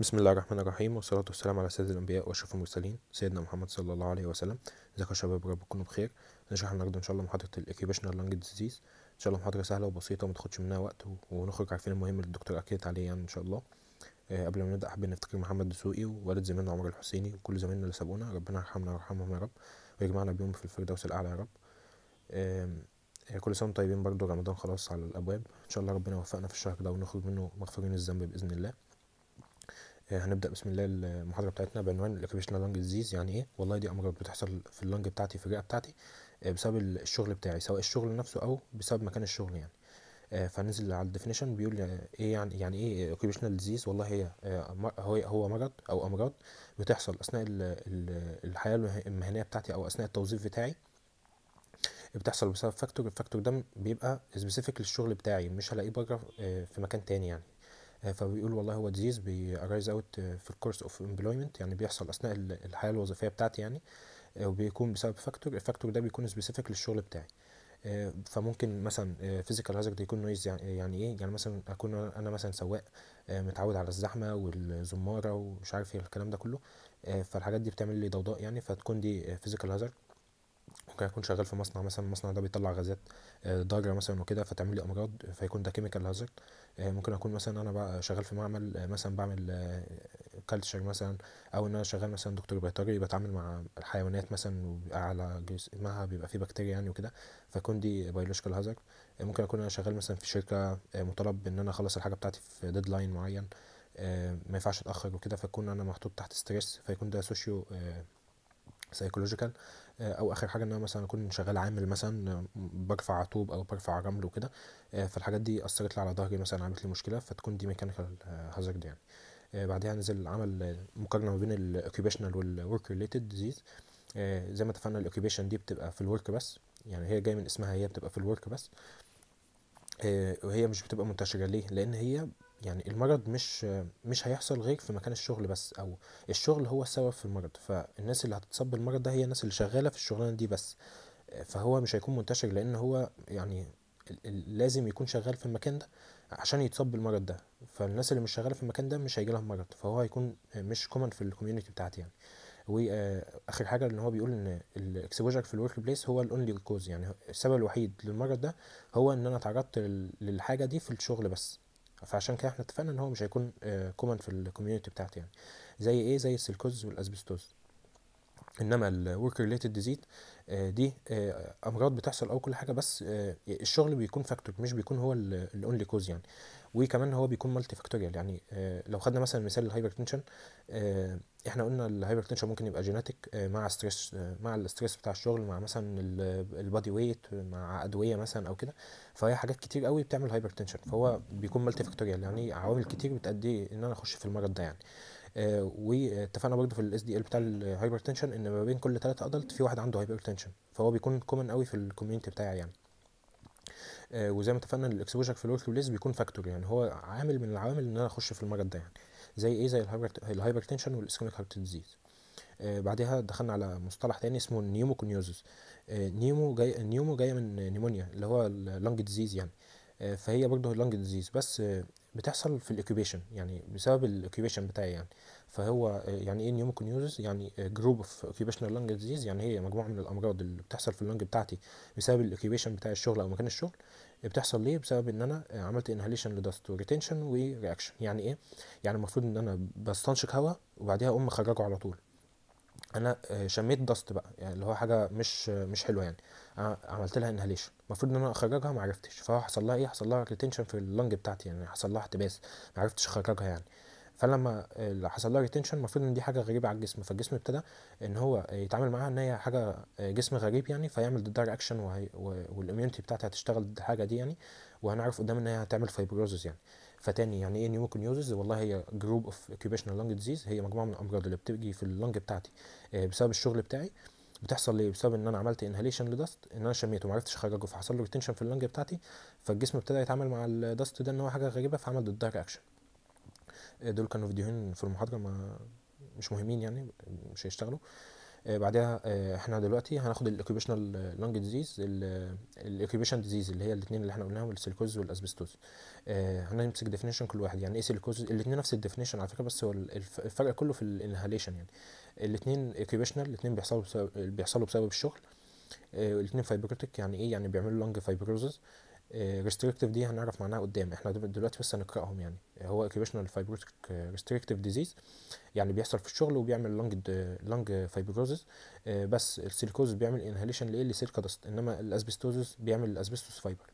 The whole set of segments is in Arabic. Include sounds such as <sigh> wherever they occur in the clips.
بسم الله الرحمن الرحيم والصلاة والسلام على سيد الأنبياء وأشرف المرسلين سيدنا محمد صلى الله عليه وسلم إزيك يا شباب رب تكونوا بخير نشرح النهارده إن شاء الله محاضرة الإكيبيشنال لانج ديزيز إن شاء الله محاضرة سهلة وبسيطة ومتاخدش منها وقت ونخرج عارفين المهم اللي الدكتور أكدت عليه يعني إن شاء الله أه قبل ما نبدأ حابين نفتكر محمد دسوقي ووالد زميلنا عمر الحسيني وكل زميلنا اللي سابقونا ربنا يرحمنا ويرحمهم يا رب ويجمعنا بيهم في الفردوس الأعلى يا رب أه كل سنة طيبين برضو رمضان خلاص على الأبواب إن شاء الله ربنا يوفقنا في الشهر ده ونخرج منه مغفرين الذنب بإذن الله إيه، هنبدا بسم الله المحاضره بتاعتنا بعنوان الاكريشنال لانج ديزيز يعني ايه والله دي امراض بتحصل في اللانج بتاعتي في الرئه بتاعتي إيه، بسبب الشغل بتاعي سواء الشغل نفسه او بسبب مكان الشغل يعني إيه، فننزل على الديفينيشن بيقول يعني ايه يعني يعني ايه اوكيبيشنال ديزيز والله هي هو مرض او امراض بتحصل اثناء الحياه المهنيه بتاعتي او اثناء التوظيف بتاعي بتحصل بسبب فاكتور الفاكتور ده بيبقى سبيسيفيك للشغل بتاعي مش هلاقيه بره في مكان تاني يعني آه، فبيقول والله هو ديزيز بيرايز اوت في الكورس اوف امبلويمنت يعني بيحصل اثناء الحياه الوظيفيه بتاعتي يعني آه، وبيكون بسبب فاكتور الفاكتور ده بيكون سبيسيفيك للشغل بتاعي آه، فممكن مثلا فيزيكال هازارد يكون نويز يعني ايه يعني مثلا اكون انا مثلا سواق متعود على الزحمه والزماره ومش عارف ايه الكلام ده كله فالحاجات دي بتعمل لي ضوضاء يعني فتكون دي فيزيكال هازارد ممكن اكون شغال في مصنع مثلا المصنع ده بيطلع غازات ضاره مثلا وكده فتعمل لي امراض فيكون ده كيميكال هازارد آه، ممكن اكون مثلا انا بقى شغال في معمل آه، مثلا بعمل آه، كلتشر مثلا او ان انا شغال مثلا دكتور بيطري بتعامل مع الحيوانات مثلا وبيبقى على جسمها بيبقى فيه بكتيريا يعني وكده فكون دي بيولوجيكال هازر ممكن اكون انا شغال مثلا في شركه مطالب ان انا اخلص الحاجه بتاعتي في ديدلاين معين ما ينفعش اتاخر وكده فكون انا محطوط تحت ستريس فيكون ده سوشيو سايكولوجيكال آه، او اخر حاجه ان انا مثلا اكون شغال عامل مثلا برفع طوب او برفع رمل وكده آه، فالحاجات دي اثرت لي على ظهري مثلا عملت لي مشكله فتكون دي ميكانيكال هازارد يعني آه، بعدها نزل عمل مقارنه ما بين الاوكيبيشنال والورك ريليتد ديزيز زي ما اتفقنا الاوكيبيشن دي بتبقى في الورك بس يعني هي جايه من اسمها هي بتبقى في الورك بس وهي مش بتبقى منتشره ليه لان هي يعني المرض مش مش هيحصل غير في مكان الشغل بس او الشغل هو السبب في المرض فالناس اللي هتتصاب بالمرض ده هي الناس اللي شغاله في الشغلانه دي بس فهو مش هيكون منتشر لان هو يعني لازم يكون شغال في المكان ده عشان يتصاب بالمرض ده فالناس اللي مش شغاله في المكان ده مش هيجي لها مرض فهو هيكون مش كومن في الكوميونتي بتاعتي يعني واخر آه، حاجه ان هو بيقول ان الاكسبوجر في الورك بليس هو الاونلي كوز يعني السبب الوحيد للمرض ده هو ان انا اتعرضت للحاجه دي في الشغل بس فعشان كده احنا اتفقنا ان هو مش هيكون كومن آه، في الكوميونتي بتاعتي يعني زي ايه زي السيلكوز والاسبستوز انما الورك ريليتد ديزيز دي آه، امراض بتحصل او كل حاجه بس آه، الشغل بيكون فاكتور مش بيكون هو الاونلي كوز يعني وكمان هو بيكون مالتي فاكتوريال يعني لو خدنا مثلا مثال الهايبرتنشن احنا قلنا الهايبر تنشن ممكن يبقى جيناتيك آه، مع ستريس آه، مع الستريس بتاع الشغل مع مثلا البادي ويت مع ادويه مثلا او كده فهي حاجات كتير قوي بتعمل هايبر تنشن فهو بيكون مالتي فاكتوريال يعني عوامل كتير بتأدي ان انا اخش في المرض ده يعني آه، واتفقنا برضه في الاس دي ال بتاع الهايبر تنشن ان ما بين كل ثلاثه ادلت في واحد عنده هايبر تنشن فهو بيكون كومن قوي في الكوميونتي بتاعي يعني وزي ما اتفقنا الاكسبوجر في الورك بليس بيكون فاكتور يعني هو عامل من العوامل ان انا اخش في المرض ده يعني زي ايه زي الهايبر تنشن والاسكيميك هارت ديزيز بعدها دخلنا على مصطلح تاني اسمه نيوموكونيوزس آه نيومو جاي نيومو جايه من نيمونيا اللي هو اللنج ديزيز يعني آه، فهي برضه لنج ديزيز بس آه، بتحصل في الاكيبيشن يعني بسبب الاكيبيشن بتاعي يعني فهو يعني ايه نيوموكونيوزس يعني جروب اوف اوكيبيشنال لانج ديزيز يعني هي مجموعه من الامراض اللي بتحصل في اللنج بتاعتي بسبب الاكيبيشن بتاع الشغل او مكان الشغل بتحصل ليه بسبب ان انا عملت انهاليشن لدست وريتنشن ورياكشن يعني ايه يعني المفروض ان انا بستنشق هواء وبعديها اقوم مخرجه على طول انا آه، شميت دست بقى يعني اللي هو حاجه مش مش حلوه يعني أنا عملت لها انهاليشن المفروض ان انا اخرجها ما عرفتش فهو لها ايه حصل لها ريتنشن في اللنج بتاعتي يعني حصل لها احتباس ما عرفتش اخرجها يعني فلما آه، حصل لها ريتنشن المفروض ان دي حاجه غريبه على الجسم فالجسم ابتدى ان هو آه، يتعامل معاها ان هي حاجه جسم غريب يعني فيعمل ضدها رياكشن والاميونتي بتاعتها هتشتغل ضد الحاجه دي يعني وهنعرف قدام ان هي هتعمل فايبروزس يعني فتاني يعني ايه نيوموكونيوزز والله هي جروب اوف اوكيوبيشنال لانج ديزيز هي مجموعه من الامراض اللي بتيجي في اللنج بتاعتي آه، بسبب الشغل بتاعي بتحصل ليه بسبب ان انا عملت انهاليشن لدست ان انا شميته ومعرفتش اخرجه فحصل له ريتنشن في اللنج بتاعتي فالجسم ابتدى يتعامل مع الدست ده ان هو حاجه غريبه فعمل ضدها آه، رياكشن دول كانوا فيديوهين في المحاضره ما مش مهمين يعني مش هيشتغلوا آه، بعدها آه، احنا دلوقتي هناخد الاوكيبيشنال لانج ديزيز الاوكيبيشن ديزيز اللي هي الاثنين اللي احنا قلناهم السيلكوز والاسبستوز آه، هنمسك ديفينيشن كل واحد يعني ايه سيلكوز الاثنين نفس الديفينيشن على فكره بس هو الفرق كله في الانهاليشن يعني الاثنين اوكيبيشنال الاثنين بيحصلوا بسبب بيحصلوا بسبب الشغل الاثنين فايبروتيك يعني ايه يعني بيعملوا لانج فايبروزز ريستريكتيف آه، دي هنعرف معناها قدام احنا دلوقتي بس هنقراهم يعني آه، هو اوكيبيشنال فايبروتيك ريستريكتيف ديزيز يعني بيحصل في الشغل وبيعمل لونج لونج فايبروزيس بس السيليكوز بيعمل انهيليشن لايه لسيلكا دست انما الاسبستوزيس بيعمل الاسبستوس فايبر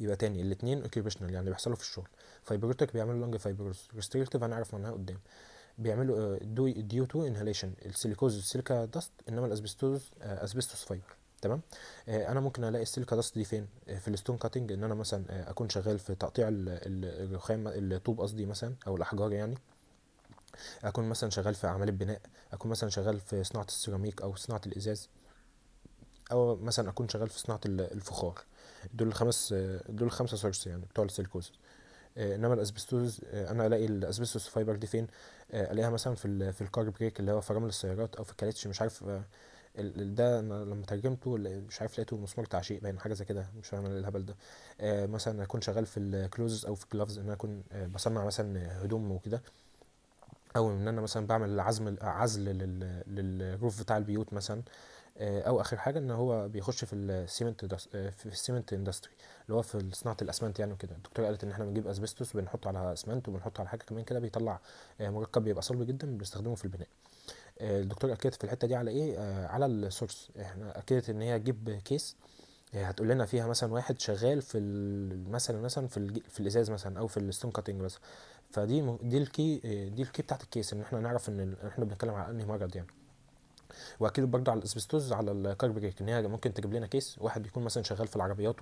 يبقى تاني الاثنين اوكيبيشنال يعني بيحصلوا في الشغل فايبروتيك بيعملوا لونج فايبروز ريستريكتيف هنعرف معناها قدام بيعملوا ديو تو انهيليشن السيليكوز سيلكا داست انما الاسبستوز آه، اسبستوس فايبر تمام آه، انا ممكن الاقي السيليكا داست دي فين آه، في الستون كاتنج ان انا مثلا آه، اكون شغال في تقطيع الرخام الطوب قصدي مثلا او الاحجار يعني اكون مثلا شغال في اعمال البناء اكون مثلا شغال في صناعه السيراميك او صناعه الازاز او مثلا اكون شغال في صناعه الفخار دول الخمس دول الخمسه سورس يعني بتوع السيليكوز انما الاسبستوز انا الاقي الاسبستوس فايبر دي فين الاقيها مثلا في في الكار بريك اللي هو فرامل السيارات او في الكاليتش مش عارف ده انا لما ترجمته مش عارف لقيته مسمار تعشيق باين حاجه زي كده مش فاهم إيه الهبل ده آه، مثلا اكون شغال في الكلوزز او في الجلافز ان انا اكون آه، بصنع مثلا هدوم وكده او ان انا مثلا بعمل عزم عزل للروف بتاع البيوت مثلا آه، او اخر حاجه ان هو بيخش في السيمنت في السيمنت اندستري اللي هو في صناعه الاسمنت يعني وكده الدكتوره قالت ان احنا بنجيب اسبستوس وبنحطه على اسمنت وبنحطه على حاجه كمان كده بيطلع مركب بيبقى صلب جدا بنستخدمه في البناء الدكتور اكدت في الحته دي على ايه آه، على السورس احنا اكدت ان هي تجيب كيس هتقول لنا فيها مثلا واحد شغال في مثلا مثلا في, في الازاز مثلا او في الستون كاتنج مثلا فدي دي الكي دي الكي بتاعت الكيس ان احنا نعرف ان احنا بنتكلم على انهي مرض يعني واكيد برضه على الاسبستوز على الكاربريك ان هي ممكن تجيب لنا كيس واحد بيكون مثلا شغال في العربيات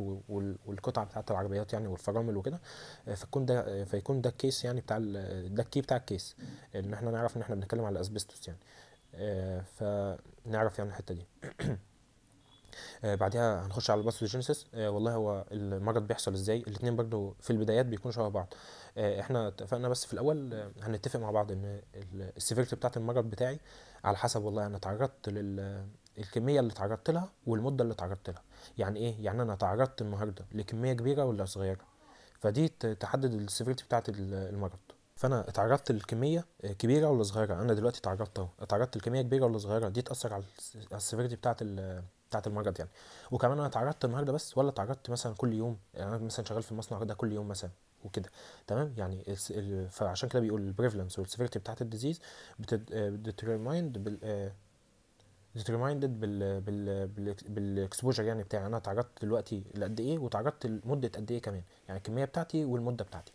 والقطع بتاعه العربيات يعني والفرامل وكده آه، فيكون ده فيكون ده الكيس يعني بتاع ده الكي بتاع الكيس ان احنا نعرف ان احنا بنتكلم على الاسبستوس يعني آه، فنعرف يعني الحته دي <clears throat> آه، بعدها هنخش على جينيسيس آه، والله هو المرض بيحصل ازاي الاثنين برضو في البدايات بيكونوا شبه بعض احنا اتفقنا بس في الاول هنتفق مع بعض ان السيفيرتي بتاعت المرض بتاعي على حسب والله انا اتعرضت لل الكميه اللي اتعرضت لها والمده اللي اتعرضت لها يعني ايه يعني انا اتعرضت النهارده لكميه كبيره ولا صغيره فدي تحدد السيفيرتي بتاعت المرض فانا اتعرضت لكميه كبيره ولا صغيره انا دلوقتي اتعرضت اهو اتعرضت لكميه كبيره ولا صغيره دي تاثر على السيفيرتي بتاعه بتاعه المرض يعني وكمان انا اتعرضت النهارده بس ولا اتعرضت مثلا كل يوم يعني انا مثلا شغال في المصنع ده كل يوم مثلا وكده تمام يعني فعشان كده بيقول البريفلنس والسيفيرتي بتاعه الديزيز بتديترمايند بال ديترمايندد بال بال بالاكسبوجر يعني بتاعي انا اتعرضت دلوقتي لقد ايه واتعرضت لمده قد ايه كمان يعني الكميه بتاعتي والمده بتاعتي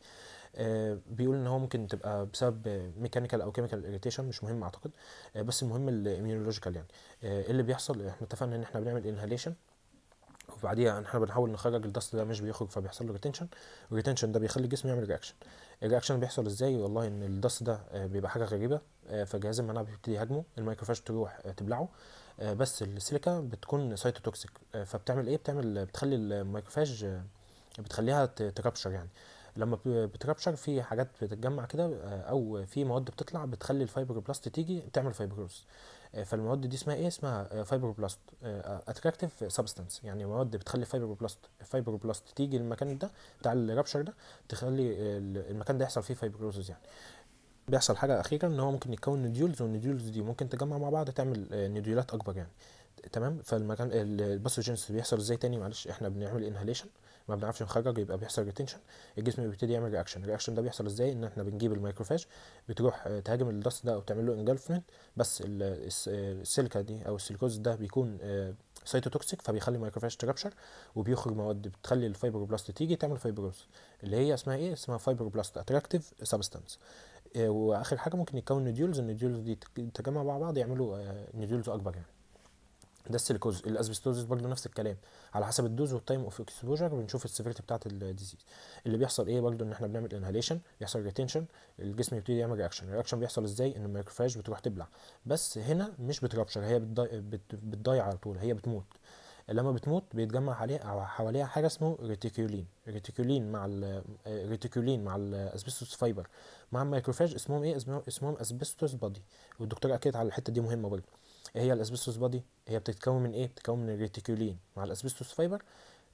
آه، بيقول ان هو ممكن تبقى بسبب ميكانيكال او كيميكال اريتيشن مش مهم اعتقد آه، بس المهم الاميونولوجيكال يعني آه، ايه اللي بيحصل احنا اتفقنا ان احنا بنعمل انهاليشن وبعديها احنا بنحاول نخرج الدست ده مش بيخرج فبيحصل له ريتنشن الريتنشن ده بيخلي الجسم يعمل رياكشن الرياكشن بيحصل ازاي والله ان الدست ده بيبقى حاجه غريبه فجهاز المناعه بيبتدي يهاجمه الميكروفاج تروح تبلعه بس السيليكا بتكون سايتوتوكسيك فبتعمل ايه بتعمل بتخلي الميكروفاج بتخليها تكابشر يعني لما بترابشر في حاجات بتتجمع كده آه، او في مواد بتطلع بتخلي بلاست تيجي تعمل فايبروز آه، فالمواد دي اسمها ايه اسمها بلاست اتراكتيف سبستانس يعني مواد بتخلي الفايبروبلاست بلاست تيجي المكان ده بتاع الرابشر ده تخلي المكان ده يحصل فيه فايبروزز يعني بيحصل حاجه اخيره ان هو ممكن يتكون نوديولز والنوديولز دي ممكن تجمع مع بعض تعمل نوديولات آه، اكبر يعني تمام فالمكان الباثوجينس بيحصل ازاي تاني معلش احنا بنعمل انهيليشن ما بنعرفش نخرج يبقى بيحصل ريتنشن الجسم بيبتدي يعمل رياكشن الرياكشن ده بيحصل ازاي ان احنا بنجيب المايكروفاج بتروح آه، تهاجم الدست ده او تعمل له انجلفمنت بس السلكة دي او السيليكوز ده بيكون سيتوتوكسيك آه، فبيخلي المايكروفاج ترابشر وبيخرج مواد بتخلي الفايبروبلاست تيجي تعمل فايبروز اللي هي اسمها ايه اسمها فايبروبلاست اتراكتيف سبستانس واخر حاجه ممكن يتكون نوديولز النوديولز دي تتجمع مع بعض يعملوا نوديولز آه، اكبر يعني ده السيليكوز الاسبستوزيس برضه نفس الكلام على حسب الدوز والتايم اوف اكسبوجر بنشوف السيفيرتي بتاعه الديزيز اللي بيحصل ايه برضه ان احنا بنعمل انهاليشن يحصل ريتنشن الجسم يبتدي يعمل رياكشن الرياكشن بيحصل ازاي ان الميكروفاج بتروح تبلع بس هنا مش بترابشر هي بتضيع على طول هي بتموت لما بتموت بيتجمع عليها حواليها حاجه اسمه ريتيكولين ريتيكولين مع الريتيكولين مع الاسبستوس فايبر مع الميكروفاج اسمهم ايه اسمهم اسبستوس بادي والدكتور اكد على الحته دي مهمه برضه ايه هي الاسبستوس بادي هي بتتكون من ايه بتتكون من الريتيكولين مع الاسبستوس فايبر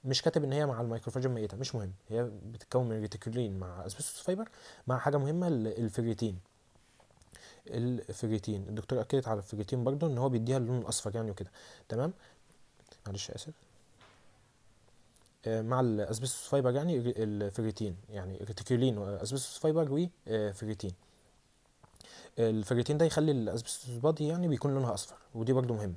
مش كاتب ان هي مع الميكروفاجم ميته مش مهم هي بتتكون من الريتيكولين مع اسبستوس فايبر مع حاجه مهمه الفيريتين الفيريتين الدكتور اكدت على الفيريتين برضو ان هو بيديها اللون الاصفر يعني وكده تمام معلش اسف آه، مع الاسبستوس فايبر يعني الفيريتين يعني ريتيكولين واسبستوس فايبر وفيريتين آه، الفريتين ده يخلي الاسبستوس بادي يعني بيكون لونها اصفر ودي برده مهمه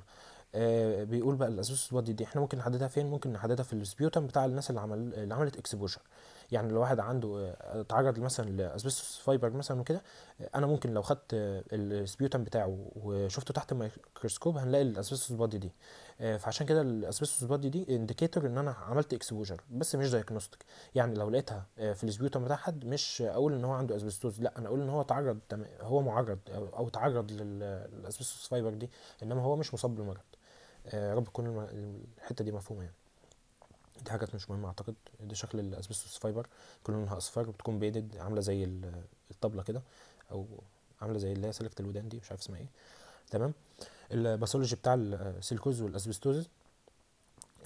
آه بيقول بقى الاسبستوس بادي دي احنا ممكن نحددها فين ممكن نحددها في السبيوتم بتاع الناس اللي عمل اللي عملت اكسبوجر يعني لو واحد عنده آه، اتعرض مثلا لاسبستوس فايبر مثلا وكده آه، انا ممكن لو خدت آه، السبيوتم بتاعه وشفته تحت الميكروسكوب هنلاقي الاسبستوس بادي دي فعشان كده الاسبستوس بادي دي انديكيتور ان انا عملت اكسبوجر بس مش دايكنوستيك يعني لو لقيتها في السبيوتم بتاع حد مش اقول ان هو عنده اسبستوس لا انا اقول ان هو تعرض هو معرض او تعرض للاسبستوس فايبر دي انما هو مش مصاب يا رب تكون الحته دي مفهومه يعني دي حاجات مش مهمه اعتقد ده شكل الاسبستوس فايبر كل لونها اصفر بتكون بيدد عامله زي الطبله كده او عامله زي اللي هي سلكت الودان دي مش عارف اسمها ايه تمام الباثولوجي بتاع السيلكوز والاسبستوز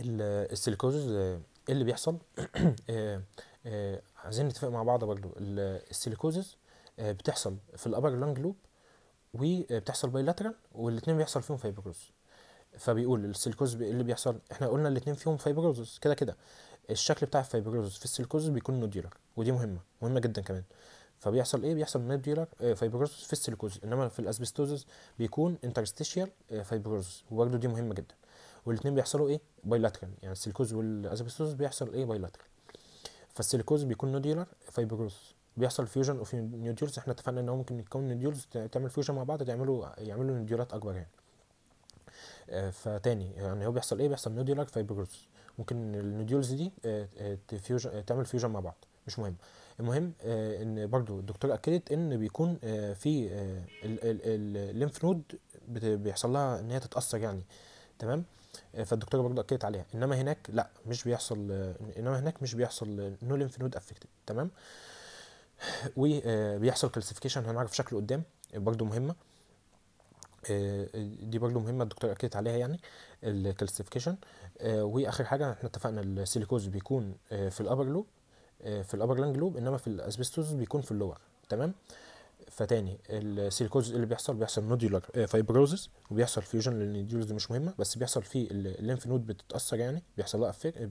السيلكوز ايه اللي بيحصل <clears throat> آه، آه، عايزين نتفق مع بعض برضو السيلكوز آه، بتحصل في الابر لانج لوب وبتحصل بايلاترال والاثنين بيحصل فيهم فايبروز فبيقول السيلكوز اللي بيحصل احنا قلنا الاثنين فيهم فايبروزس كده كده الشكل بتاع الفايبروزس في السيلكوز بيكون نوديولر ودي مهمه مهمه جدا كمان فبيحصل ايه بيحصل نوديولر فايبروزس آه، في السيلكوز انما في الاسبستوزس بيكون انترستيشيال آه، فايبروزس وبرده دي مهمه جدا والاثنين بيحصلوا ايه بايلاترال يعني السيلكوز والاسبستوزس بيحصل ايه بايلاترال فالسيلكوز بيكون نوديولر فايبروزس بيحصل فيوجن اوف نوديولز احنا اتفقنا ان هو ممكن يتكون نوديولز تعمل فيوجن مع بعض تعملوا يعملوا نوديولات اكبر يعني آه، فتاني يعني هو بيحصل ايه بيحصل نوديولار فايبروجروس ممكن النوديولز دي آه، آه، تفيوجن تعمل فيوجن مع بعض مش مهم المهم ان برضو الدكتور اكدت ان بيكون في الليمف نود بيحصل لها ان هي تتاثر يعني تمام فالدكتوره برضه اكدت عليها انما هناك لا مش بيحصل انما هناك مش بيحصل نو ليمف نود افكتد تمام وبيحصل كلاسيفيكيشن هنعرف شكله قدام برضه مهمه آه، دي برضه مهمه الدكتور اكدت عليها يعني الكالسيفيكيشن آه، واخر حاجه احنا اتفقنا السيليكوز بيكون آه، في الابر لوب في الابر لانج لوب انما في الاسبستوز بيكون في اللور تمام فتاني السيليكوز اللي بيحصل بيحصل نوديولار آه، فايبروزس وبيحصل فيوجن لان دي مش مهمه بس بيحصل فيه الليمف نود بتتاثر يعني بيحصل لها افكت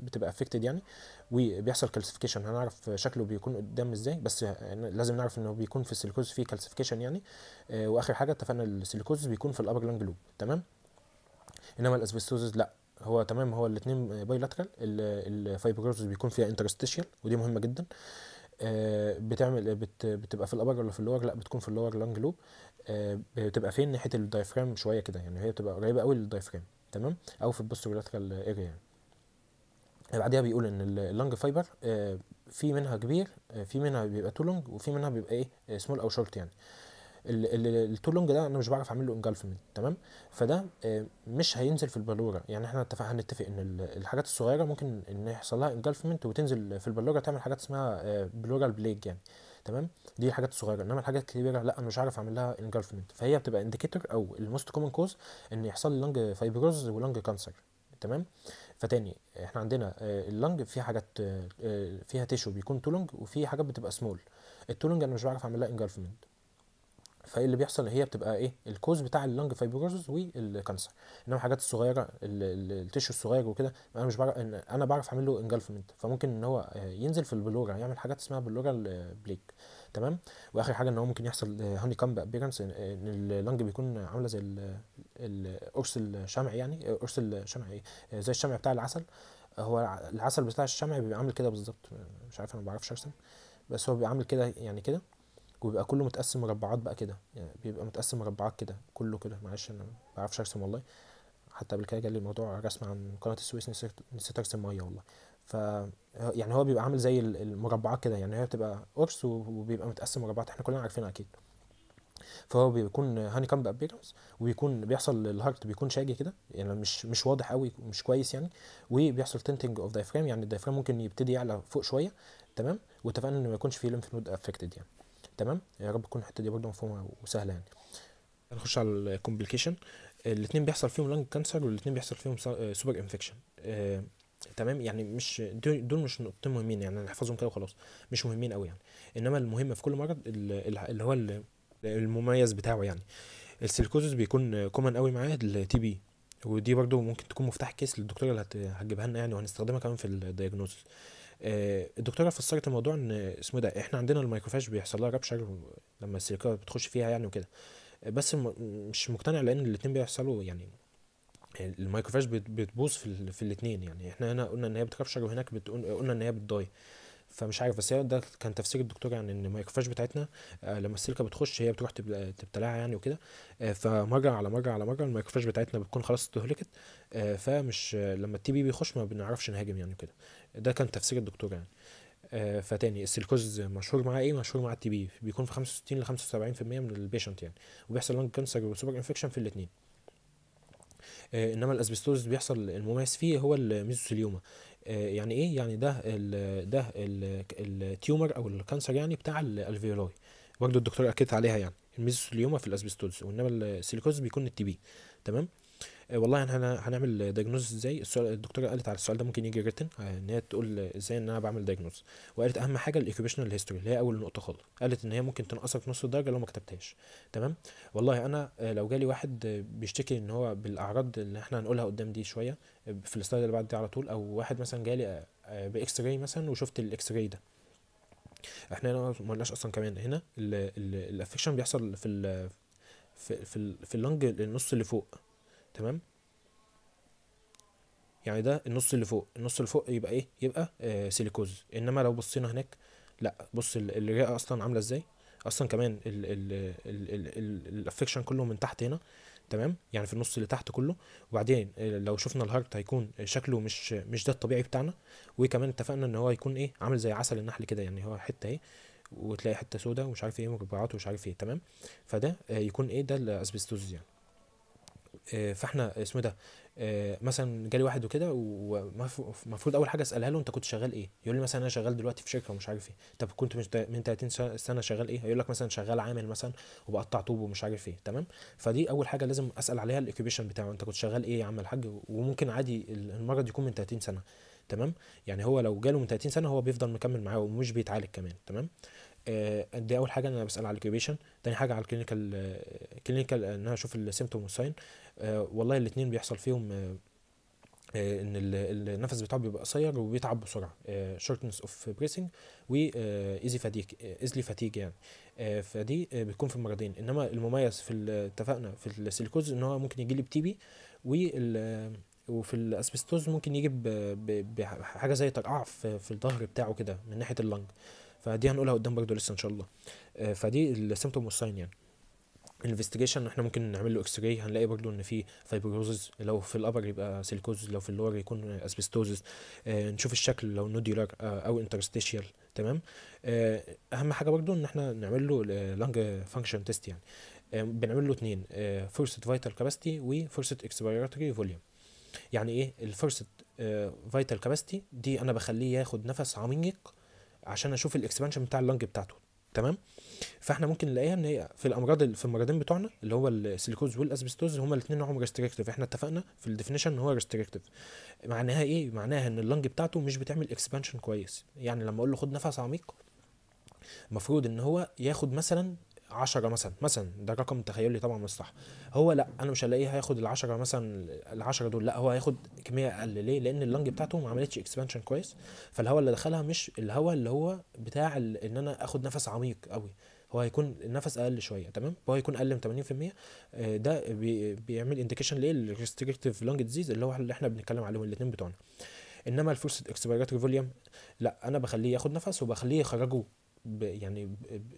بتبقى افكتد يعني وبيحصل كالسيفيكيشن هنعرف شكله بيكون قدام ازاي بس يعني لازم نعرف انه بيكون في السيليكوز فيه كالسيفيكيشن يعني آه، واخر حاجه اتفقنا السيليكوز بيكون في الابر لانج لوب تمام انما الاسبستوزز لا هو تمام هو الاثنين بايلاترال الفايبروزس بيكون فيها انترستيشال ودي مهمه جدا آه، بتعمل بت بتبقى في الابر ولا في اللور لا بتكون في اللور لانج لوب بتبقى فين ناحيه الدايفرام شويه كده يعني هي بتبقى قريبه قوي للدايفرام تمام او في البوسترولاترال اريا يعني بعديها بيقول ان اللانج آه، فايبر في منها كبير آه، في منها بيبقى تو لونج وفي منها بيبقى ايه سمول او شورت يعني التو لونج ده انا مش بعرف اعمل له انجلفمنت تمام فده آه، مش هينزل في البلوره يعني احنا اتفق هنتفق ان الحاجات الصغيره ممكن ان يحصل لها انجلفمنت وتنزل في البلوره تعمل حاجات اسمها آه، بلورال بليج يعني تمام دي الحاجات الصغيره انما الحاجات الكبيره لا انا مش عارف اعمل لها انجلفمنت فهي بتبقى انديكيتور او الموست كومن كوز ان يحصل لي لنج فايبروز ولنج كانسر تمام فتاني احنا عندنا آه، اللنج فيها حاجات فيها تيشو بيكون تولونج وفي حاجات بتبقى سمول التولونج انا مش بعرف اعمل لها انجلفمنت فايه اللي بيحصل هي بتبقى ايه الكوز بتاع اللنج فايبروزز والكانسر انما الحاجات الصغيره التشو الصغير وكده انا مش بعرف انا بعرف اعمل له انجلفمنت فممكن ان هو آه، ينزل في البلوره يعمل حاجات اسمها بلوره بليك تمام واخر حاجه ان هو ممكن يحصل هاني كامب ابيرنس ان اللنج بيكون عامله زي القرص الشمعي يعني قرص الشمعي إيه؟ آه، زي الشمع بتاع العسل هو العسل بتاع الشمع بيبقى عامل كده بالظبط مش عارف انا ما بعرفش ارسم بس هو بيبقى عامل كده يعني كده وبيبقى كله متقسم مربعات بقى كده يعني بيبقى متقسم مربعات كده كله كده معلش انا ما بعرفش ارسم والله حتى قبل كده جالي الموضوع رسم عن قناه السويس نسيت ارسم ميه والله ف يعني هو بيبقى عامل زي المربعات كده يعني هي بتبقى قرص وبيبقى متقسم مربعات احنا كلنا عارفينها اكيد فهو بيكون هاني كامب ابيرنس وبيكون بيحصل الهارت بيكون شاجي كده يعني مش مش واضح قوي مش كويس يعني وبيحصل تنتنج اوف دايفرام يعني الدايفرام ممكن يبتدي يعلى فوق شويه تمام واتفقنا ان ما يكونش فيه ليمف نود افكتد يعني تمام يا رب تكون الحته دي برده مفهومه وسهله يعني هنخش على الكومبليكيشن الاثنين بيحصل فيهم لانج كانسر والاثنين بيحصل فيهم سوبر انفكشن آه،, آه تمام يعني مش دول مش نقطتين مهمين يعني نحفظهم كده وخلاص مش مهمين قوي يعني انما المهم في كل مرض اللي هو المميز بتاعه يعني السيلكوزس بيكون كومن قوي معاه التي بي ودي برضو ممكن تكون مفتاح كيس للدكتور اللي هتجيبها لنا يعني وهنستخدمها كمان في الدايجنوستس آه، الدكتوره فسرت الموضوع ان اسمه ده احنا عندنا الميكروفاج بيحصل لها رابشر لما السيليكا بتخش فيها يعني وكده بس مش مقتنع لان الاتنين بيحصلوا يعني آه، الميكروفاج بتبوظ في, في الاتنين يعني احنا هنا قلنا ان هي بتكبشر وهناك قلنا ان هي بتضاي فمش عارف بس ده كان تفسير الدكتور يعني ان الميكروفاج بتاعتنا آه، لما السلكه بتخش هي بتروح تبتلعها يعني وكده فمره على مره على مره الميكروفاج بتاعتنا بتكون خلاص اتهلكت فمش لما التي بي بيخش ما بنعرفش نهاجم يعني وكده ده كان تفسير الدكتور يعني آه فتاني السلكوز مشهور معاه ايه مشهور معاه التي بي بيكون في 65 ل 75% من البيشنت يعني وبيحصل لانج كانسر وسوبر انفكشن في الاثنين آه انما الاسبستوز بيحصل المميز فيه هو الميزوسيليوما آه يعني ايه يعني ده الـ ده التيومر او الكانسر يعني بتاع الالفيولوي برضه الدكتور اكدت عليها يعني الميزوسيليوما في الاسبستوز وانما السيليكوز بيكون التي بي تمام آه، والله احنا هنعمل دايجنوز ازاي السؤال الدكتوره قالت على السؤال ده ممكن يجي ريتن آه، ان هي تقول ازاي ان انا بعمل دايجنوز وقالت اهم حاجه الاكيوبيشنال هيستوري اللي هي اول نقطه خالص قالت ان هي ممكن تنقصك نص درجه لو ما كتبتهاش تمام والله انا آه، لو جالي واحد بيشتكي ان هو بالاعراض اللي احنا هنقولها قدام دي شويه في السلايد اللي بعد دي على طول او واحد مثلا جالي باكس راي مثلا وشفت الاكس راي ده احنا هنا ما قلناش اصلا كمان هنا الافكشن بيحصل في ال في في, في اللنج النص اللي فوق تمام يعني ده النص اللي فوق النص اللي فوق يبقى ايه يبقى آه سيليكوز انما لو بصينا هناك لا بص الرئه اصلا عامله ازاي اصلا كمان الافكشن كله من تحت هنا تمام يعني في النص اللي تحت كله وبعدين آه، لو شفنا الهارت هيكون شكله مش مش ده الطبيعي بتاعنا وكمان اتفقنا ان هو هيكون ايه عامل زي عسل النحل كده يعني هو حته اهي وتلاقي حته سودا ومش عارف ايه مربعات ومش عارف ايه تمام فده آه، يكون ايه ده الاسبستوز يعني آه، فاحنا اسمه ده آه، مثلا جالي واحد وكده ومفروض اول حاجه اسالها له انت كنت شغال ايه يقول لي مثلا انا شغال دلوقتي في شركه ومش عارف ايه طب كنت من 30 سنه شغال ايه هيقول لك مثلا شغال عامل مثلا وبقطع طوب ومش عارف ايه تمام فدي اول حاجه لازم اسال عليها الاكيبيشن بتاعه انت كنت شغال ايه يا عم الحاج وممكن عادي المرض يكون من 30 سنه تمام يعني هو لو جاله من 30 سنه هو بيفضل مكمل معاه ومش بيتعالج كمان تمام آه، دي اول حاجه انا بسال على الاوكيبيشن تاني حاجه على الكلينيكال آه، كلينيكال ان انا اشوف السيمتوم والساين آه، والله الاثنين بيحصل فيهم ان النفس بتاعه بيبقى قصير وبيتعب بسرعه شورتنس اوف بريسنج وايزي فاتيك ايزلي فاتيك يعني فدي بتكون في المرضين انما المميز في اتفقنا في السيليكوز ان هو ممكن يجي لي بتيبي وال وفي الاسبستوز ممكن يجي بحاجه زي ترقعه في الظهر بتاعه كده من ناحيه اللنج فدي هنقولها قدام برضه لسه ان شاء الله آه، فدي السيمتوم والساين يعني الانفستيجيشن احنا ممكن نعمل له اكس راي هنلاقي برضه ان في فايبروزز لو في الابر يبقى سيلكوزز لو في اللور يكون اسبستوزز اه نشوف الشكل لو نوديولار آه، او انترستيشيال تمام اه اهم حاجه برضه ان احنا نعمل له لانج فانكشن تيست يعني اه بنعمل له اتنين اه فرصه فيتال كاباستي وفرصه اكسبيراتوري فوليوم يعني ايه الفرصه فيتال كاباستي دي انا بخليه ياخد نفس عميق عشان اشوف الاكسبانشن بتاع اللنج بتاعته تمام فاحنا ممكن نلاقيها ان هي في الامراض في المرضين بتوعنا اللي هو السيليكوز والاسبستوز هما الاثنين نوعهم ريستريكتيف احنا اتفقنا في الديفينيشن ان هو ريستريكتيف معناها ايه معناها ان اللنج بتاعته مش بتعمل اكسبانشن كويس يعني لما اقول له خد نفس عميق المفروض ان هو ياخد مثلا 10 مثلا مثلا ده رقم تخيلي طبعا مش صح هو لا انا مش هلاقيه هياخد ال 10 مثلا ال 10 دول لا هو هياخد كميه اقل ليه؟ لان اللنج بتاعته ما عملتش اكسبانشن كويس فالهواء اللي دخلها مش الهواء اللي هو بتاع ان انا اخد نفس عميق قوي هو هيكون النفس اقل شويه تمام هو هيكون اقل من 80% آه، ده بي بيعمل انديكيشن ليه الريستريكتيف لانج ديزيز اللي هو اللي احنا بنتكلم عليهم الاثنين بتوعنا انما الفورس اكسبيراتوري فوليوم لا انا بخليه ياخد نفس وبخليه يخرجه يعني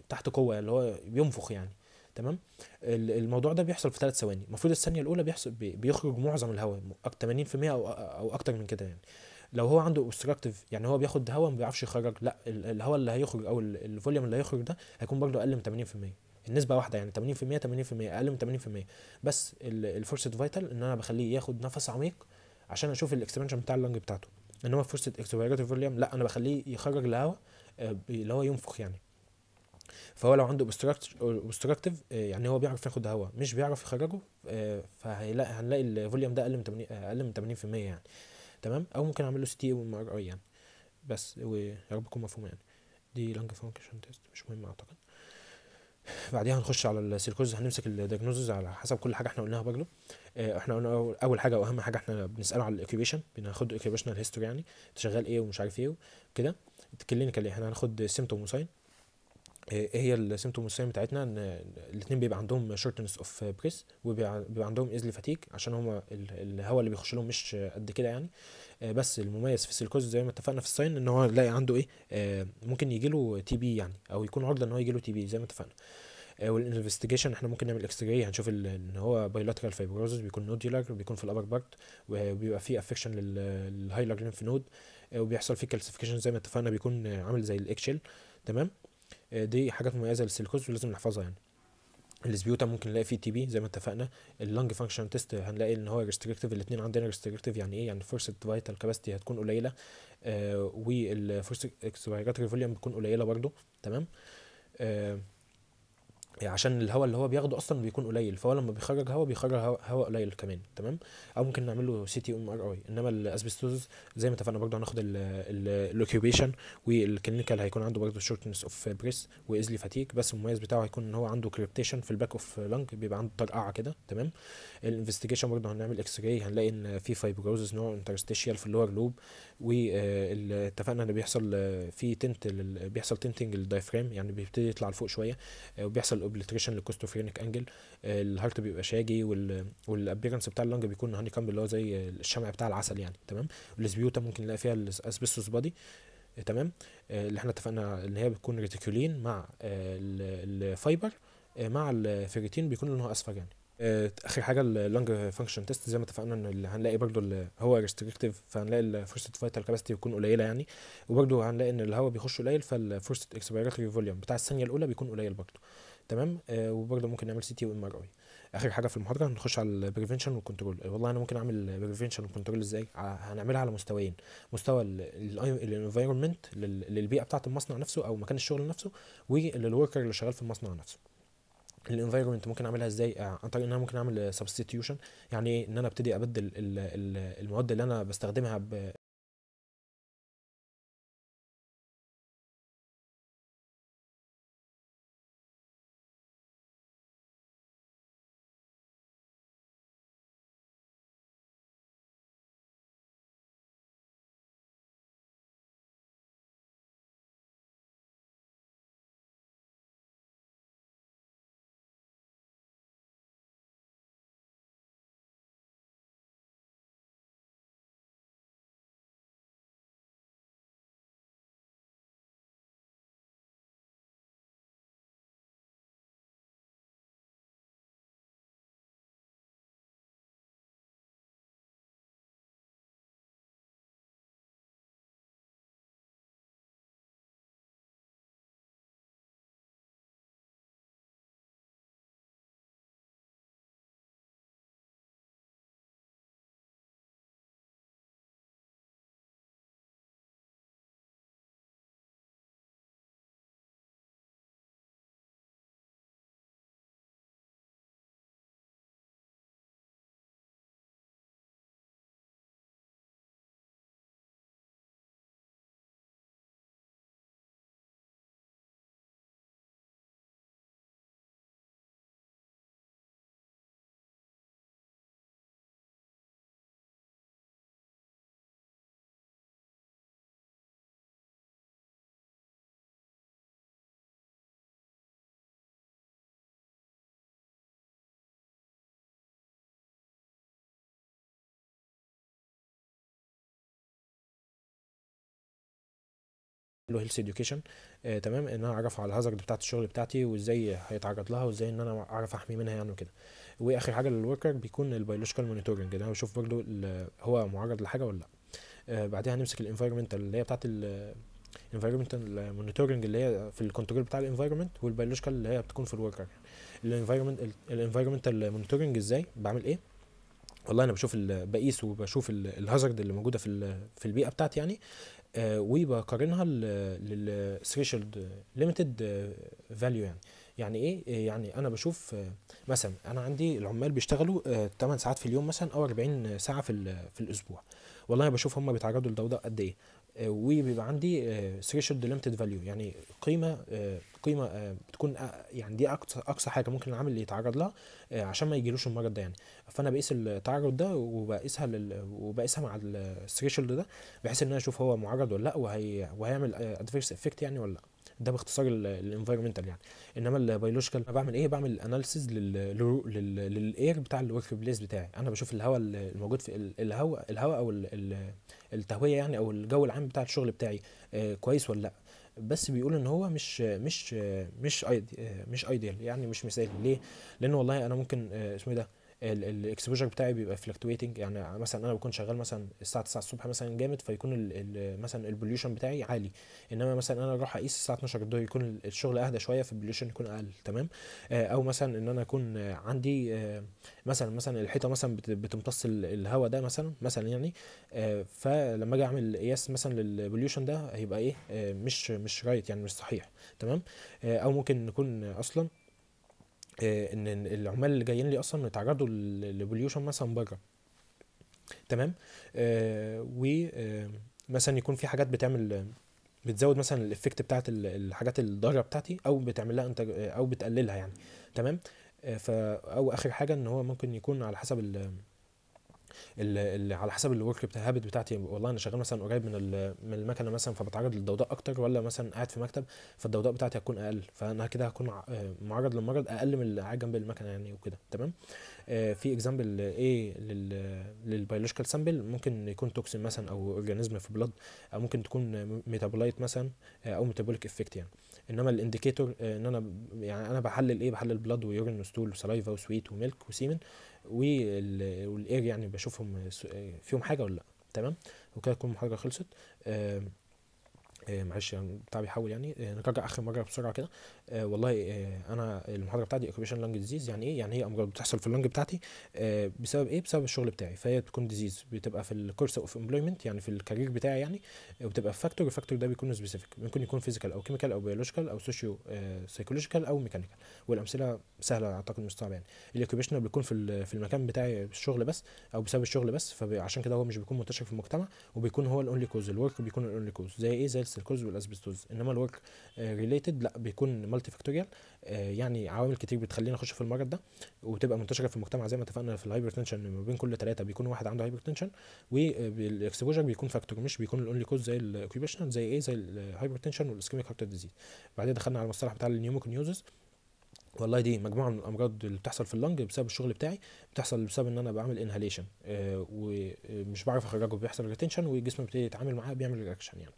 تحت قوه اللي هو بينفخ يعني تمام الموضوع ده بيحصل في ثلاث ثواني المفروض الثانيه الاولى بيحصل بيخرج معظم الهواء 80% او او اكتر من كده يعني لو هو عنده اوبستراكتيف يعني هو بياخد هواء ما بيعرفش يخرج لا الهواء اللي هيخرج او الفوليوم اللي هيخرج ده هيكون برضه اقل من 80% النسبه واحده يعني 80% 80% اقل من 80% بس الفرصه فايتال ان انا بخليه ياخد نفس عميق عشان اشوف الاكسبانشن بتاع اللنج بتاعته انما فرصه اكسبيراتيف فوليوم لا انا بخليه يخرج الهواء آه، اللي هو ينفخ يعني فهو لو عنده اوبستراكتيف آه، يعني هو بيعرف ياخد هواء مش بيعرف يخرجه آه، فهنلاقي هنلاقي الفوليوم ده اقل من 80 اقل من 80% يعني تمام او ممكن اعمل له سي تي وام ار اي يعني بس ويا رب يكون مفهوم يعني دي لانج فانكشن تيست مش مهم اعتقد بعديها هنخش على السيركوز هنمسك الدياجنوزز على حسب كل حاجه احنا قلناها برضه احنا قلنا اول حاجه واهم حاجه احنا بنساله على الاكيبيشن بناخد اوكيبيشنال هيستوري يعني انت شغال ايه ومش عارف ايه كده كلينيكال احنا هناخد سيمتوم وساين ايه هي السيمتوم والساين بتاعتنا ان الاثنين بيبقى عندهم شورتنس اوف بريس وبيبقى عندهم ايزلي فاتيك عشان هما الهواء اللي بيخش لهم مش قد كده يعني إيه، بس المميز في سيلكوز زي ما اتفقنا في الساين ان هو لاقي عنده إيه،, ايه ممكن يجي له تي بي يعني او يكون عرضه ان هو يجي له تي بي زي ما اتفقنا إيه، والانفستيجيشن احنا ممكن نعمل اكس راي هنشوف ان هو بايلاترال فايبروزس بيكون نودولار بيكون في الابر بارت وبيبقى فيه افكشن للهايلر لينف نود آه، وبيحصل فيه كالسيفيكيشن زي ما اتفقنا بيكون آه، عامل زي الاكشل تمام آه، دي حاجات مميزه للسيليكوز ولازم نحفظها يعني الاسبيوتا ممكن نلاقي فيه تي بي زي ما اتفقنا اللنج فانكشن تيست هنلاقي ان هو ريستريكتيف الاثنين عندنا ريستريكتيف يعني ايه يعني فرصه فيتال كاباسيتي هتكون قليله آه والفرصه اكسبيراتوري فوليوم بتكون قليله برده تمام آه عشان الهواء اللي هو بياخده اصلا بيكون قليل فهو لما بيخرج هواء بيخرج هواء قليل كمان تمام او ممكن نعمل له سي تي ام ار اي انما الاسبستوز زي ما اتفقنا برضه هناخد الاوكيوبيشن والكلينيكال هيكون عنده برضه شورتنس اوف بريس وايزلي فاتيك بس المميز بتاعه هيكون ان هو عنده كريبتيشن في الباك اوف لانج بيبقى عنده طرقعه كده تمام الانفستيجيشن برضه هنعمل اكس راي هنلاقي ان في فايبروزز نوع انترستيشيال في اللور لوب واتفقنا آه، ان بيحصل آه، في تنت بيحصل تنتنج الدايفرام يعني بيبتدي يطلع لفوق شويه آه، وبيحصل الاوبليتريشن للكوستوفرينيك انجل آه، الهارت بيبقى شاجي والابيرنس بتاع اللنج بيكون هاني كامب اللي هو زي الشمع بتاع العسل يعني تمام والسبيوتا ممكن نلاقي فيها الاسبستوس بادي آه، تمام آه، اللي احنا اتفقنا ان هي بتكون ريتيكولين مع الفايبر مع الفيريتين بيكون لونها اصفر يعني اخر حاجه اللونج فانكشن تيست زي ما اتفقنا ان هنلاقي برضو هو ريستريكتيف فهنلاقي فرصه فايتال كاباسيتي بتكون قليله يعني وبرضو هنلاقي ان الهواء بيخش قليل فالفرصه اكسبيراتوري فوليوم بتاع الثانيه الاولى بيكون قليل برضو تمام آه وبرده ممكن نعمل سي تي وام ار اي اخر حاجه في المحاضره هنخش على البريفنشن والكنترول آه، والله انا ممكن اعمل بريفنشن والكنترول ازاي هنعملها على مستويين مستوى الانفايرمنت للبيئه بتاعه المصنع نفسه او مكان الشغل نفسه وللوركر اللي شغال في المصنع نفسه الانفايرمنت ممكن اعملها ازاي آه، عن طريق ان انا ممكن اعمل سبستيتيوشن يعني ان انا ابتدي ابدل المواد اللي انا بستخدمها له هيلث اديوكيشن تمام ان انا اعرف على الهازارد بتاعه الشغل بتاعتي وازاي هيتعرض لها وازاي ان انا اعرف احمي منها يعني وكده واخر حاجه للوركر بيكون البيولوجيكال مونيتورنج ده بشوف برضه هو معرض لحاجه ولا لا آه، بعديها بعدها هنمسك الانفايرمنتال اللي هي بتاعه الانفايرمنتال مونيتورنج اللي هي في الكنترول بتاع الانفايرمنت والبيولوجيكال اللي هي بتكون في الوركر الانفايرمنت الانفايرمنتال مونيتورنج ازاي بعمل ايه والله انا بشوف بقيس وبشوف الهازارد اللي موجوده في في البيئه بتاعتي يعني وبقارنها للثريشولد ليميتد فاليو يعني يعني إيه؟, ايه يعني انا بشوف آه، مثلا انا عندي العمال بيشتغلوا 8 آه، ساعات في اليوم مثلا او 40 ساعه في في الاسبوع والله بشوف هم بيتعرضوا لده وده قد ايه وبيبقى آه، عندي ثريشولد ليميتد فاليو يعني قيمه قيمه آه، بتكون آه، يعني دي اقصى اقصى حاجه ممكن العامل يتعرض لها آه، عشان ما يجيلوش المرض ده يعني فانا بقيس التعرض ده وبقيسها لل... وبقيسها مع الثريشولد ده بحيث ان انا اشوف هو معرض ولا لا وهي... وهيعمل ادفيرس افكت يعني ولا لا ده باختصار الانفايرمنتال يعني انما البيولوجيكال انا بعمل ايه بعمل اناليسيز للاير بتاع الورك بليس بتاعي انا بشوف الهواء الموجود في الهواء الهواء او التهويه يعني او الجو العام بتاع الشغل بتاعي كويس ولا لا بس بيقول ان هو مش مش مش مش ايديال يعني مش مثالي ليه لان والله انا ممكن آه، اسمه ايه ده الاكسبوجر بتاعي بيبقى فلكتويتنج يعني مثلا انا بكون شغال مثلا الساعه 9 الصبح مثلا جامد فيكون الـ الـ مثلا البوليوشن بتاعي عالي انما مثلا انا اروح اقيس الساعه 12 الظهر يكون الشغل اهدى شويه فالبوليوشن يكون اقل تمام آه، او مثلا ان انا اكون عندي آه، مثلا مثلا الحيطه مثلا بتمتص الهواء ده مثلا مثلا يعني آه، فلما اجي اعمل قياس مثلا للبوليوشن ده هيبقى ايه مش مش رايت يعني مش صحيح تمام او ممكن نكون اصلا آه، ان العمال اللي جايين لي اصلا يتعرضوا لبوليوشن مثلا بره تمام آه، و آه، مثلا يكون في حاجات بتعمل بتزود مثلا الافكت بتاعت الحاجات الضاره بتاعتي او بتعمل لها انت او بتقللها يعني تمام فا او اخر حاجه ان هو ممكن يكون على حسب اللي, على حسب الورك هابت بتاعتي والله انا شغال مثلا قريب من من المكنه مثلا فبتعرض للضوضاء اكتر ولا مثلا قاعد في مكتب فالضوضاء بتاعتي هتكون اقل فانا كده هكون آه، معرض للمرض اقل من اللي قاعد جنب المكنه يعني وكده تمام آه، في اكزامبل ايه للبيولوجيكال سامبل ممكن يكون توكسين مثلا او اورجانيزم في بلاد او ممكن تكون ميتابولايت مثلا آه، او ميتابوليك افكت يعني انما الانديكيتور ان انا يعني انا بحلل ايه بحلل بلاد ويورين وستول وسلايفا وسويت وميلك وسيمن والاير يعني بشوفهم فيهم حاجه ولا لا تمام وكده تكون المحاضره خلصت معلش يعني بتاع بيحاول يعني آه، نرجع اخر مره بسرعه كده آه، والله آه، انا المحاضره بتاعتي اوكيبيشن لانج ديزيز يعني ايه يعني هي امراض بتحصل في اللانج بتاعتي آه، بسبب ايه بسبب الشغل بتاعي فهي بتكون ديزيز بتبقى في الكورس اوف امبلويمنت يعني في الكارير بتاعي يعني وبتبقى فاكتور الفاكتور ده بيكون سبيسيفيك ممكن يكون فيزيكال او كيميكال او بيولوجيكال او سوشيو سايكولوجيكال او ميكانيكال والامثله سهله اعتقد مش صعبه يعني الاوكيبيشن بيكون في في المكان بتاعي الشغل بس او بسبب الشغل بس فعشان كده هو مش بيكون منتشر في المجتمع وبيكون هو الاونلي كوز الورك بيكون الاونلي كوز زي ايه زي السيركوز والاسبستوز انما الورك ريليتد لا بيكون مالتي آه، فاكتوريال يعني عوامل كتير بتخلينا نخش في المرض ده وتبقى منتشره في المجتمع زي ما اتفقنا في الهايبرتنشن ما بين كل ثلاثه بيكون واحد عنده هايبرتنشن والاكسبوجر بيكون فاكتور مش بيكون الاونلي كوز زي الاوكيبيشنال زي ايه زي الهايبرتنشن والاسكيميك هارت ديزيز بعدين دخلنا على المصطلح بتاع النيوموكنيوزز والله دي مجموعه من الامراض اللي بتحصل في اللنج بسبب الشغل بتاعي بتحصل بسبب ان انا بعمل انهاليشن ومش آه، بعرف اخرجه بيحصل ريتنشن والجسم بيبتدي يتعامل معاه بيعمل رياكشن يعني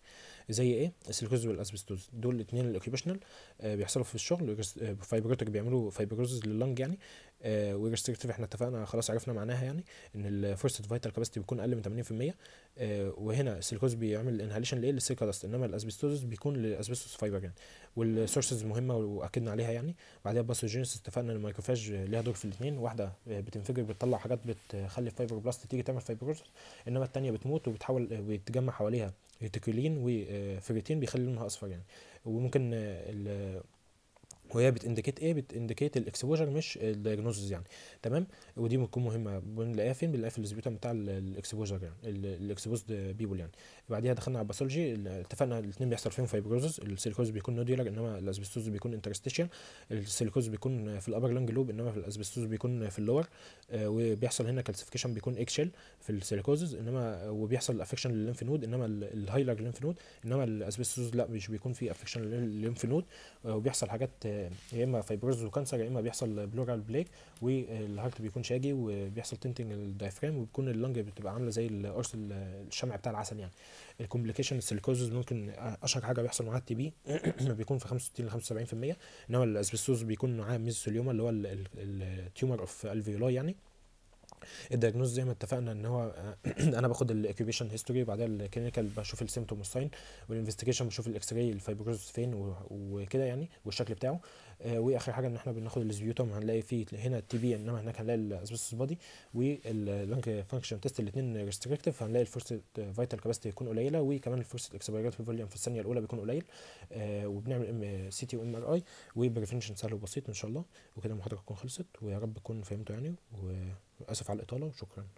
زي ايه السيليكوز والاسبستوز دول الاثنين الاوكيبيشنال آه، بيحصلوا في الشغل آه، فايبروتك بيعملوا فايبروزز لللنج يعني آه، وريستريكتيف احنا اتفقنا خلاص عرفنا معناها يعني ان الفورس فايتال كاباسيتي بيكون اقل من 80% وهنا السيليكوز بيعمل انهاليشن لايه للسيليكا داست انما الاسبستوز بيكون للاسبستوس فايبر يعني والسورسز مهمه واكدنا عليها يعني بعدها باثوجينس اتفقنا ان الميكروفاج ليها دور في الاثنين واحده بتنفجر بتطلع حاجات بتخلي بلاست تيجي تعمل فايبروز انما الثانيه بتموت وبتحول بتجمع حواليها ريتيكولين وفيريتين آه، بيخلي لونها اصفر يعني وممكن آه، وهي بتنديكيت ايه بتنديكيت الاكسبوجر مش الدايجنوزز يعني تمام ودي بتكون مهمه بنلاقيها فين بنلاقيها في الاسبيوتا بتاع الاكسبوجر يعني الاكسبوزد بيبول يعني بعديها دخلنا على الباثولوجي اتفقنا الاثنين بيحصل فيهم فايبروزز السيليكوز بيكون نودولر انما الاسبستوز بيكون انترستيشن السيليكوز بيكون في الابر لانج لوب انما في الاسبستوز بيكون في اللور آه، وبيحصل هنا كالسيفيكيشن بيكون اكشل في السيليكوز انما وبيحصل افكشن للليمف نود انما الهايلر ليمف نود انما الاسبستوز لا مش بيكون في افكشن للليمف نود وبيحصل حاجات يا اما فايبروز وكانسر يا اما بيحصل بلورال بليك والهارت بيكون شاجي وبيحصل تنتنج الدايفرام وبيكون اللنج بتبقى عامله زي القرص الشمع بتاع العسل يعني الكومبليكيشن السيليكوزز ممكن اشهر حاجه بيحصل معاها التي بي بيكون في 65 ل 75% انما الاسبستوز بيكون معاه ميزوثيليوما اللي هو التيومر اوف الفيولاي يعني الدياجنوز زي ما اتفقنا ان هو آه، <clears throat> انا باخد الاكيوبيشن هيستوري وبعدها الكلينيكال بشوف السيمتوم والساين والانفستيجيشن بشوف الاكس راي الفايبروز فين وكده يعني والشكل بتاعه آه، واخر حاجه ان احنا بناخد الاسبيوتوم هنلاقي فيه هنا التي بي انما هناك هنلاقي الاسبسوس بادي واللانج فانكشن تيست الاثنين ريستريكتيف هنلاقي الفورس فيتال كاباسيتي يكون قليله وكمان الفورس اكسبيرات في فوليوم في الثانيه الاولى بيكون قليل آه، وبنعمل ام سي تي وام ار اي وبريفنشن سهل وبسيط ان شاء الله وكده المحاضره تكون خلصت ويا رب تكونوا فهمتوا يعني و اسف على الاطاله وشكرا